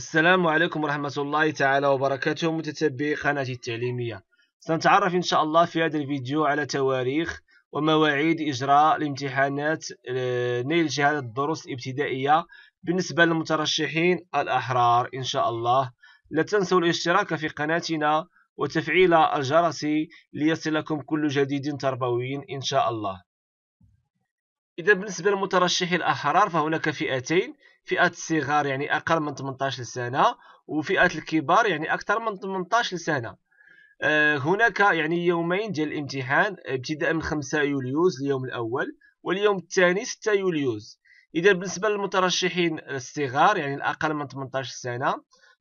السلام عليكم ورحمة الله تعالى وبركاته متتبعي قناتي التعليمية سنتعرف إن شاء الله في هذا الفيديو على تواريخ ومواعيد إجراء الامتحانات آه، نيل شهادة الدروس الابتدائية بالنسبة للمترشحين الأحرار إن شاء الله لا تنسوا الاشتراك في قناتنا وتفعيل الجرس ليصلكم كل جديد تربوي إن شاء الله إذا بالنسبة للمترشحين الأحرار فهناك فئتين فئة الصغار يعني أقل من 18 سنة وفئة الكبار يعني أكثر من 18 سنة آه، هناك يعني يومين ديال الامتحان ابتداء من 5 يوليوز اليوم الأول واليوم الثاني 6 يوليوز إذا بالنسبة للمترشحين الصغار يعني الأقل من 18 سنة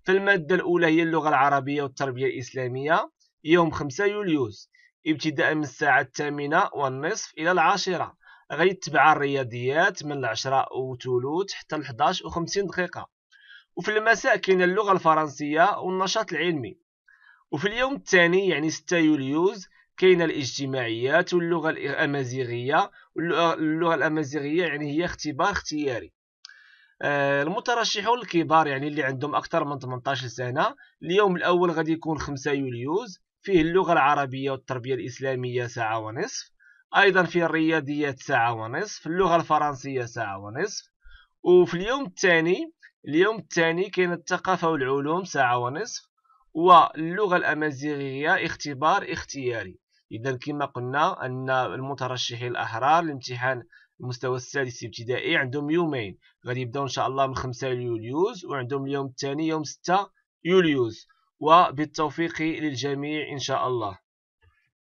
فالمادة الأولى هي اللغة العربية والتربية الإسلامية يوم 5 يوليوز ابتداء من الساعة الثامنة والنصف إلى العاشرة غادي الرياضيات من العشرة وتولوت حتى الحداش 11 وخمسين دقيقة وفي المساء كاين اللغة الفرنسية والنشاط العلمي وفي اليوم الثاني يعني 6 يوليوز كاين الاجتماعيات واللغة الأمازيغية واللغة الأمازيغية يعني هي اختبار اختياري آه، المترشحون الكبار يعني اللي عندهم اكثر من 18 سنه اليوم الاول غادي يكون 5 يوليوز فيه اللغه العربيه والتربيه الاسلاميه ساعه ونصف أيضا في الرياضيات ساعة ونصف اللغة الفرنسية ساعة ونصف وفي اليوم الثاني اليوم الثاني كاين الثقافة والعلوم ساعة ونصف واللغة الأمازيغية اختبار اختياري إذا كما قلنا أن المترشحين الأحرار لامتحان المستوى السادس ابتدائي عندهم يومين غادي يبداو إن شاء الله من 5 يوليوز وعندهم اليوم الثاني يوم 6 يوليوز وبالتوفيق للجميع إن شاء الله